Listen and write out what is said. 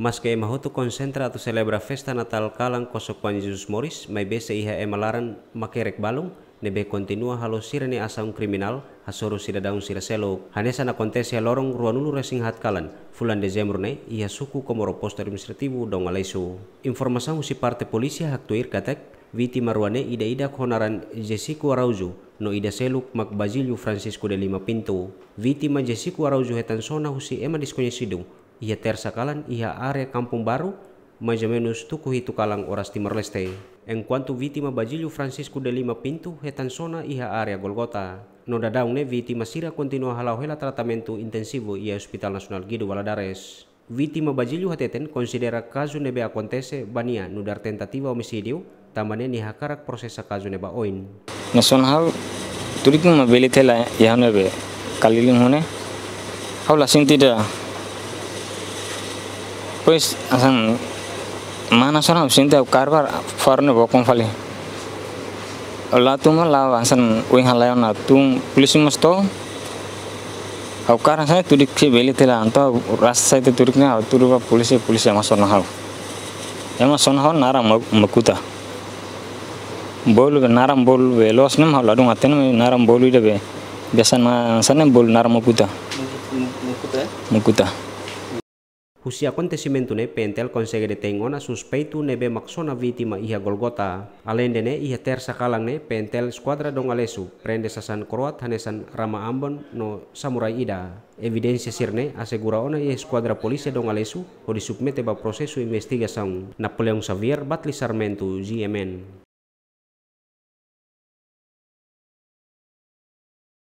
mas kaya mahoto konsentra atau selebra festa natal kalang kosokuan Jesus Morris, may bese iha emalaran makerek balung, nebe kontinua halo sirene asam kriminal, hasoro sida daun sira selo. Hanesa na kontesia lorong ruanulu resing hat kalan, fulan Desember ne, iha suku komoro poster administrativo dong alaisu. Informasi usi parte polisi hak tuir katek, viti Marwane ida-ida konaran Jessico Araujo, no ida seluk mak Basilio Francisco de Lima Pinto. Viti ma Jessico Araujo sona husi ema sidung, ia tersakalan ia area kampung baru majamenus tuku hitu kalang oras Timor Leste. Enquanto vitima bajilu Francisco de Lima Pinto sona ia area Golgota. Noda dadaune vitima sira kontinua halau hela tratamentu intensivo ia Hospital Nasional Guido Valadares. Vitima bajilu hateten considera kasu nebe acontece bania nudar tentativa homicidio tamane ni hakarak prosesa kasu neba oin. Nasional, hau turik ma belitela ya nebe kalilin hone. Hau lasing tidak pois asan mana sona sinta karbar farne bokon fali la tuma la asan uing halayon na tum polisi musto au karan saya tudik si beli tela anto ras saya te tudiknya au turuba polisi polisi sama sona hau ema sona hau nara makuta bolu naram bolu velos los nem hau ladung aten naram bolu ide be biasa sana bolu naram makuta makuta makuta eh? Husi akontesimentu ne pentel consegue detengo na suspeito nebe maksona vítima iha Golgota. Alende de ne iha tersa kalang ne pentel squadra dong alesu prende sasan kroat hanesan Rama Ambon no Samurai Ida. Evidensia sirne assegura ona iha skuadra polisi dong alesu disubmete ba prosesu investigasaun. Napoleon Xavier Batli Sarmentu, GMN.